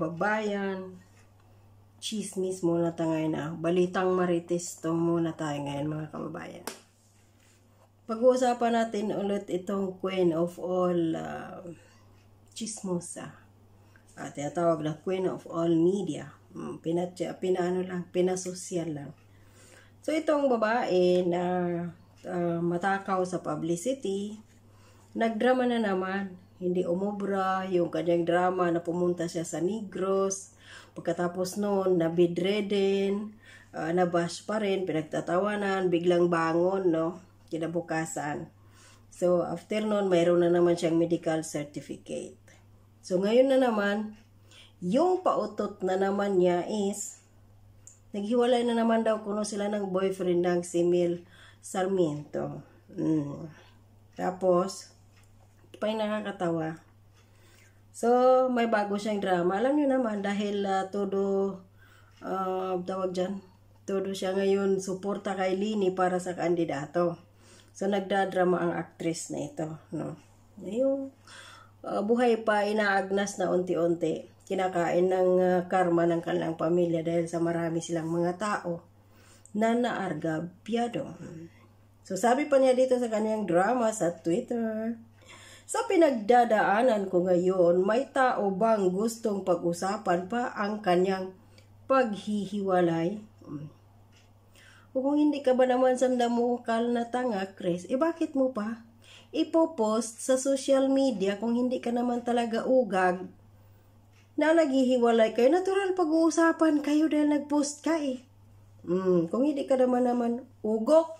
kababayan, chismis muna tayo ngayon na. Ah. Balitang marites to muna tayo ngayon mga kababayan. Pag-uusapan natin ulit itong queen of all uh, chismosa. At ah, tawag tinatawag na queen of all media. Um, pina, pinaano lang, pinasosyal lang. So itong babae na uh, matakaw sa publicity, nagdrama na naman hindi umobra, yung kanyang drama na pumunta siya sa Negros, pagkatapos noon, nabidreden, uh, ah, nabash pa rin, pinagtatawanan, biglang bangon, no, kinabukasan. So, after noon, mayroon na naman siyang medical certificate. So, ngayon na naman, yung pautot na naman niya is, naghiwalay na naman daw kuno sila ng boyfriend ng si Mil Sarmiento. Mm. Tapos, pa yung nakakatawa. So, may bago siyang drama. Alam niyo naman, dahil uh, todo, uh, tawag dyan, todo siya ngayon suporta kay Lini para sa kandidato. So, nagdadrama ang actress na ito. No? Yung uh, buhay pa, inaagnas na unti-unti. Kinakain ng uh, karma ng kanilang pamilya dahil sa marami silang mga tao na naargab. naargabyado. So, sabi pa niya dito sa kanyang drama sa Twitter, sa pinagdadaanan ko ngayon, may tao bang gustong pag-usapan pa ang kanyang paghihiwalay? Hmm. O kung hindi ka ba naman samdamukal na tanga, Chris, eh bakit mo pa? Ipopost sa social media kung hindi ka naman talaga ugag na naghihiwalay kayo. Natural pag-uusapan kayo dahil nag-post ka eh. Mm, kung hindi ka naman naman ugok,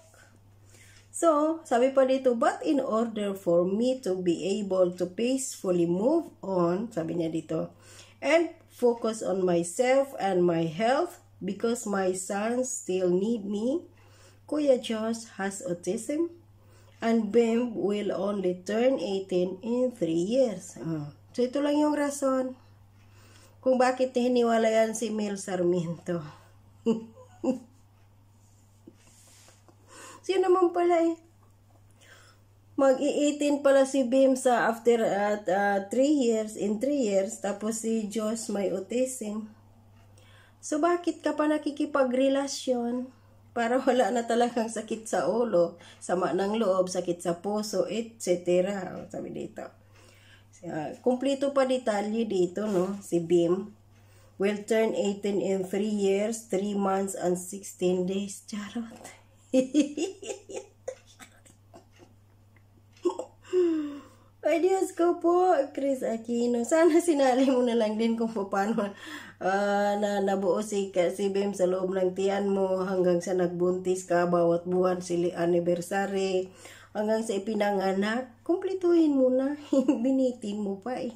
So, sabi pa dito, but in order for me to be able to peacefully move on, sabi niya dito, and focus on myself and my health because my son still need me, Kuya Josh has autism and Bim will only turn 18 in 3 years. Ah, so, ito lang yung rason kung bakit hiniwalayan si Mel Sarmiento. Siya naman pala eh. mag pala si Bim sa after at uh, ah, 3 years, in 3 years. Tapos si Josh may autism. So bakit ka pa nakikipagrelasyon? Para wala na talagang sakit sa ulo, sama ng loob, sakit sa puso, etc. Sabi dito. Uh, Kumplito pa detalye dito, no? Si Bim will turn 18 in 3 years, 3 months, and 16 days. Charot. Ay, Diyos ko po, Chris Aquino. Sana sinali mo na lang din kung paano uh, na nabuo si, si Bim sa loob ng tiyan mo hanggang sa nagbuntis ka bawat buwan sili anniversary hanggang sa ipinanganak. Kumplituhin mo na. Binitin mo pa eh.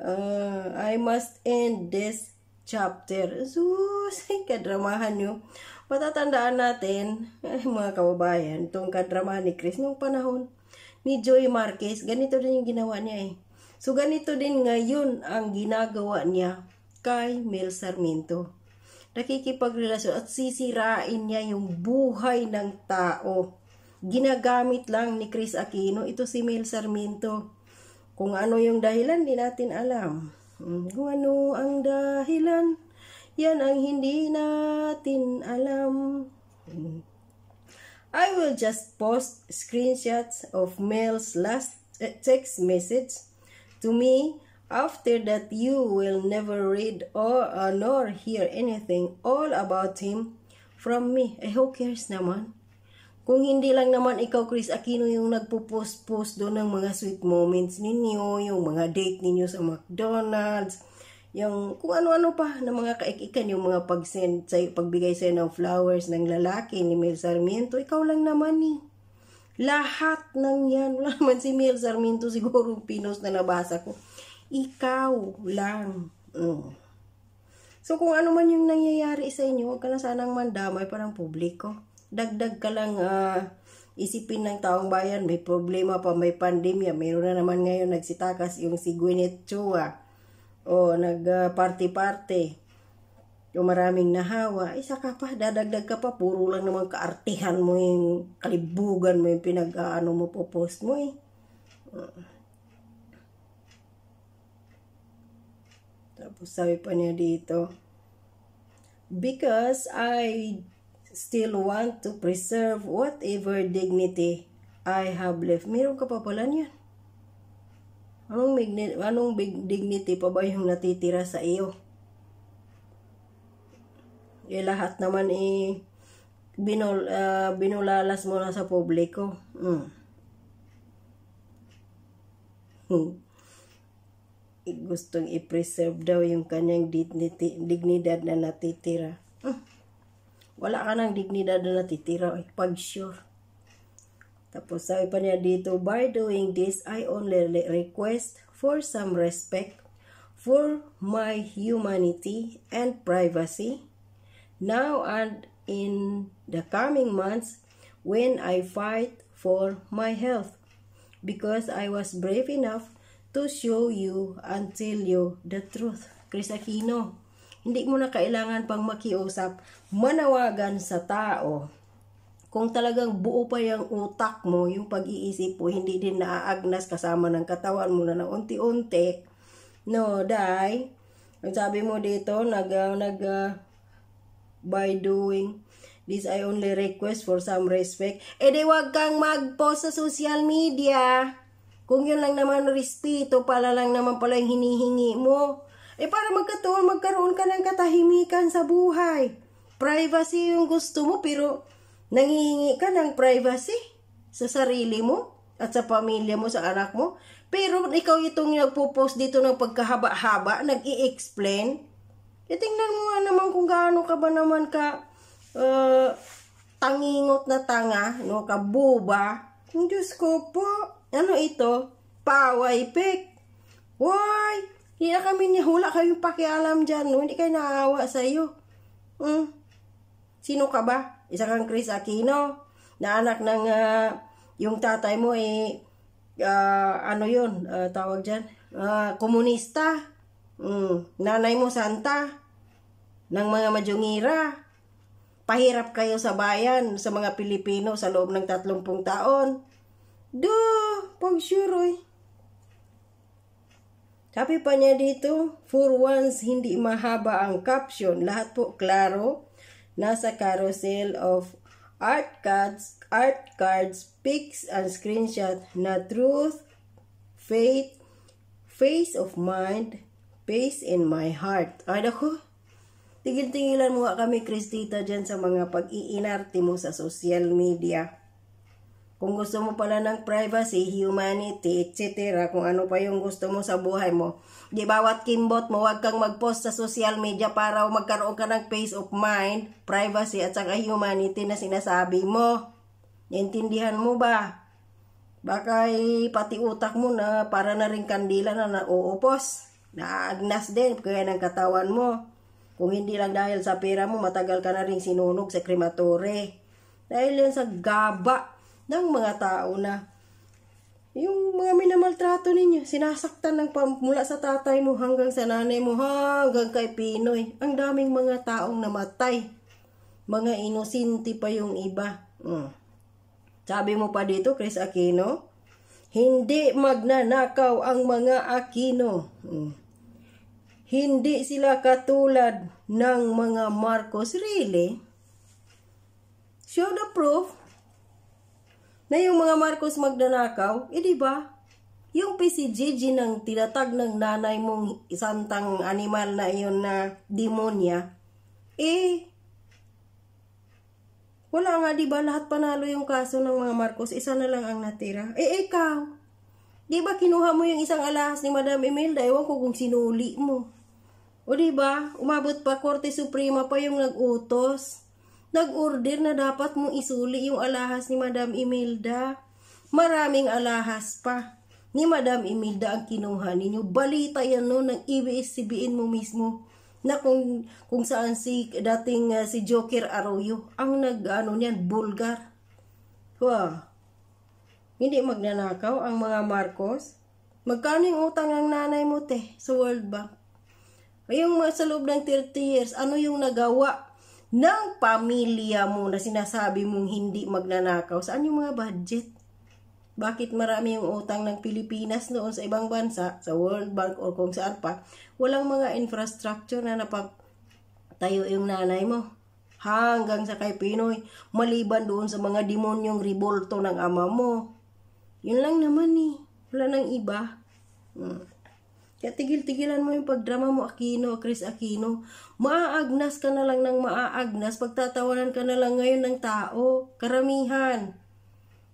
uh, I must end this chapter. Sus, kadramahan nyo. Patatandaan natin, eh, mga kababayan, itong kadrama ni Chris nung panahon ni Joy Marquez, ganito din yung ginawa niya eh. So, ganito din ngayon ang ginagawa niya kay Mel Sarmiento. Nakikipagrelasyon at sisirain niya yung buhay ng tao. Ginagamit lang ni Chris Aquino, ito si Mel Sarmiento. Kung ano yung dahilan, di natin alam. Hmm, kung ano ang dahilan, yan ang hindi natin alam. I will just post screenshots of Mel's last eh, text message to me after that you will never read or uh, nor hear anything all about him from me. Eh, who cares naman? Kung hindi lang naman ikaw, Chris Aquino, yung nagpo-post-post doon ng mga sweet moments ninyo, yung mga date ninyo sa McDonald's, yung kung ano-ano pa ng mga kaikikan, yung mga pag sa, pagbigay sa'yo ng flowers ng lalaki ni Mel Sarmiento, ikaw lang naman ni eh. Lahat ng yan, wala naman si Mel Sarmiento siguro pinos na nabasa ko. Ikaw lang. Mm. So kung ano man yung nangyayari sa inyo, huwag ka na sanang mandamay parang publiko. Dagdag ka lang uh, isipin ng taong bayan, may problema pa, may pandemya, mayroon na naman ngayon nagsitakas yung si Gwyneth Chua o nag-party-party, yung maraming nahawa, isa eh, ka pa, dadagdag ka pa, puro lang naman kaartihan mo yung kalibugan mo yung pinag-ano mo po post mo eh. Mm. Tapos sabi pa niya dito, because I still want to preserve whatever dignity I have left. Meron ka pa pala niyan. Anong, big, anong big dignity pa ba yung natitira sa iyo? Eh, lahat naman eh, binul, uh, binulalas mo na sa publiko. Mm. Hmm. hmm. Eh, gustong i-preserve daw yung kanyang dignity, dignidad na natitira. Hmm. Wala ka ng dignidad na natitira. Eh. Pag sure. Tapos sabi pa niya dito, by doing this, I only request for some respect for my humanity and privacy. Now and in the coming months, when I fight for my health, because I was brave enough to show you until you the truth. Chris Aquino, hindi mo na kailangan pang makiusap, manawagan sa tao kung talagang buo pa yung utak mo, yung pag-iisip mo, hindi din naaagnas kasama ng katawan mo na ng unti-unti. No, dai. Ang sabi mo dito, nag, uh, nag, uh, by doing this, I only request for some respect. Eh di wag kang mag-post sa social media. Kung yun lang naman respeto, pala lang naman pala yung hinihingi mo. Eh para magkatuon, magkaroon ka ng katahimikan sa buhay. Privacy yung gusto mo, pero Nangihingi ka ng privacy sa sarili mo at sa pamilya mo, sa anak mo. Pero ikaw itong nagpo-post dito ng pagkahaba-haba, nag-i-explain. E tingnan mo nga naman kung gaano ka ba naman ka uh, tangingot na tanga, no, kabuba. Ang Diyos ko po, ano ito? Paway pick. Why? Hindi kami niya, wala kayong pakialam dyan, no? Hindi kayo naawa sa'yo. Hmm. Sino ka ba? isa kang Chris Aquino, na anak ng uh, yung tatay mo ay uh, eh, ah, ano yun, uh, tawag dyan, uh, komunista, mm, nanay mo santa, ng mga majungira, pahirap kayo sa bayan, sa mga Pilipino sa loob ng 30 taon. Do, pag sure eh. Sabi pa niya dito, for once, hindi mahaba ang caption. Lahat po klaro Nasa carousel of art cards, art cards, pics and screenshot na truth, faith, face of mind, peace in my heart. Ay, naku. Tigil-tigilan mo kami, Chris, dyan sa mga pag-iinarte mo sa social media. Kung gusto mo pala ng privacy, humanity, etc. Kung ano pa yung gusto mo sa buhay mo. Di bawat kimbot mo, huwag kang mag-post sa social media para magkaroon ka ng peace of mind, privacy, at saka humanity na sinasabi mo. Naintindihan mo ba? Baka pati utak mo na para na rin kandila na nauupos. Naagnas din, kaya ng katawan mo. Kung hindi lang dahil sa pera mo, matagal ka na rin sinunog sa krematore. Dahil yan sa gaba ng mga tao na yung mga minamaltrato ninyo, sinasaktan ng pamula sa tatay mo hanggang sa nanay mo, hanggang kay Pinoy. Ang daming mga taong namatay. Mga inosinti pa yung iba. Mm. Sabi mo pa dito, Chris Aquino, hindi magnanakaw ang mga Aquino. Mm. Hindi sila katulad ng mga Marcos. Really? Show the proof na yung mga Marcos magnanakaw, eh di ba? Yung PCG ng tinatag ng nanay mong isantang animal na iyon na demonya, eh, wala nga di ba lahat panalo yung kaso ng mga Marcos, isa na lang ang natira. Eh, ikaw, di ba kinuha mo yung isang alahas ni Madam Imelda, ewan ko kung sinuli mo. O di ba, umabot pa Korte Suprema pa yung nag-utos Nag-order na dapat mo isuli yung alahas ni Madam Imelda. Maraming alahas pa. Ni Madam Imelda ang kinuha ninyo. Balita yan no ng EBS-CBN mo mismo na kung, kung saan si dating uh, si Joker Arroyo ang nag ano niyan bulgar. Wow. Hindi magnanakaw ang mga Marcos. Magkano yung utang ng nanay mo te sa World Bank? Yung sa loob ng 30 years, ano yung nagawa ng pamilya mo na sinasabi mong hindi magnanakaw? Saan yung mga budget? Bakit marami yung utang ng Pilipinas noon sa ibang bansa, sa World Bank o kung saan pa, walang mga infrastructure na napagtayo yung nanay mo? Hanggang sa kay Pinoy, maliban doon sa mga demonyong ribolto ng ama mo. Yun lang naman eh. Wala nang iba. Hmm. Kaya tigil-tigilan mo yung pagdrama mo, Aquino, Chris Aquino. Maaagnas ka na lang ng maaagnas, pagtatawanan ka na lang ngayon ng tao, karamihan.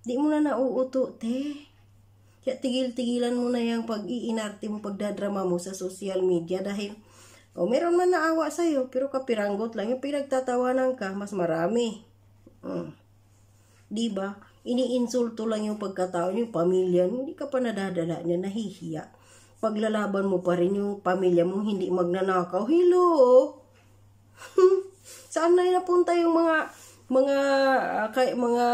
Di mo na nauuto, te. Kaya tigil-tigilan mo na yung pag-iinarte mo, pagdadrama mo sa social media dahil o, oh, meron man naawa sa'yo, pero kapiranggot lang. Yung pinagtatawanan ka, mas marami. Mm. Di ba? Iniinsulto lang yung pagkataon, yung pamilya Hindi ka pa nadadala niya, nahihiya paglalaban mo pa rin yung pamilya mo hindi magnanakaw. Hello! Saan na napunta yung mga mga ah, kay, mga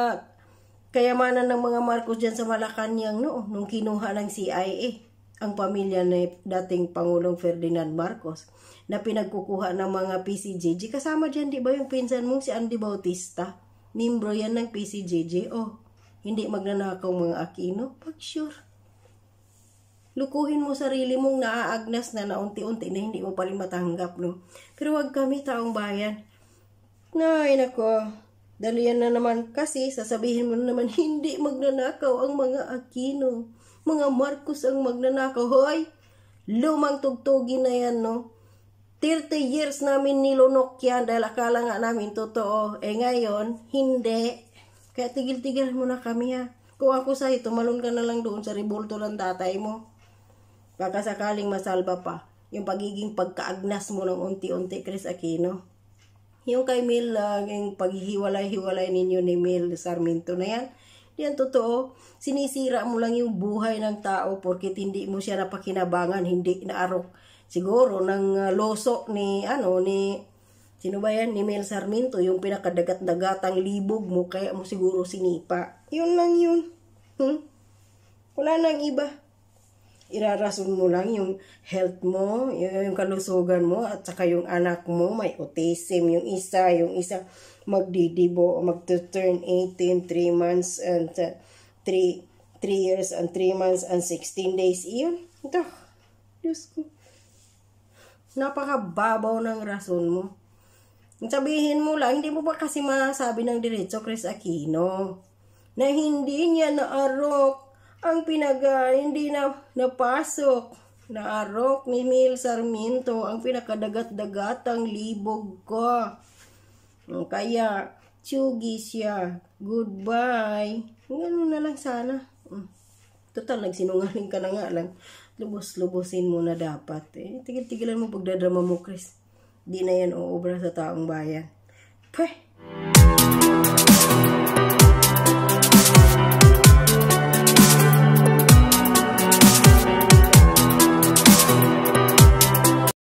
kayamanan ng mga Marcos diyan sa Malacanang no nung kinuha ng CIA ang pamilya ni dating Pangulong Ferdinand Marcos na pinagkukuha ng mga PCJJ. Kasama dyan, di ba yung pinsan mong si Andy Bautista? Nimbro yan ng PCJJ. Oh, hindi magnanakaw mga Aquino. Pag sure lukuhin mo sarili mong naaagnas na naunti-unti na hindi mo pa rin matanggap, no? Pero wag kami, taong bayan. Nay, nako, dalian na naman kasi sasabihin mo naman hindi magnanakaw ang mga Aquino. Mga Marcos ang magnanakaw. Hoy, lumang tugtugi na yan, no? 30 years namin nilunok yan dahil akala nga namin totoo. Eh ngayon, hindi. Kaya tigil-tigil mo na kami ha. Kung ako sa'yo, tumalon ka na lang doon sa ribulto ng tatay mo. Baka sakaling masalba pa yung pagiging pagkaagnas mo ng unti-unti, Chris Aquino. Yung kay Mel, laging ah, paghihiwalay-hiwalay ninyo ni Mel Sarmiento na yan, yan totoo, sinisira mo lang yung buhay ng tao porkit hindi mo siya napakinabangan, hindi naarok. Siguro ng ah, loso ni, ano, ni, sino ba yan? Ni Mel Sarmiento, yung pinakadagat-dagatang libog mo, kaya mo siguro sinipa. Yun lang yun. Hmm? Wala nang iba irarason mo lang yung health mo, yung kalusugan mo, at saka yung anak mo, may autism, yung isa, yung isa magdidibo, magto-turn 18, 3 months, and uh, 3, 3 years, and 3 months, and 16 days. Iyon, ito, Diyos ko. Napakababaw ng rason mo. Sabihin mo lang, hindi mo ba kasi masabi ng diretso, Chris Aquino, na hindi niya naarok ang pinaka hindi na napasok na arok ni Mil Sarmiento ang pinakadagat dagat ang libog ko. Hmm, kaya, tsugi siya. Goodbye. Ganun na lang sana. Hmm. Total, nagsinungaling ka na nga lang. Lubos-lubosin mo na dapat. Eh, tigil-tigilan mo pagdadrama mo, Chris. Di na yan oobra sa taong bayan. Pweh!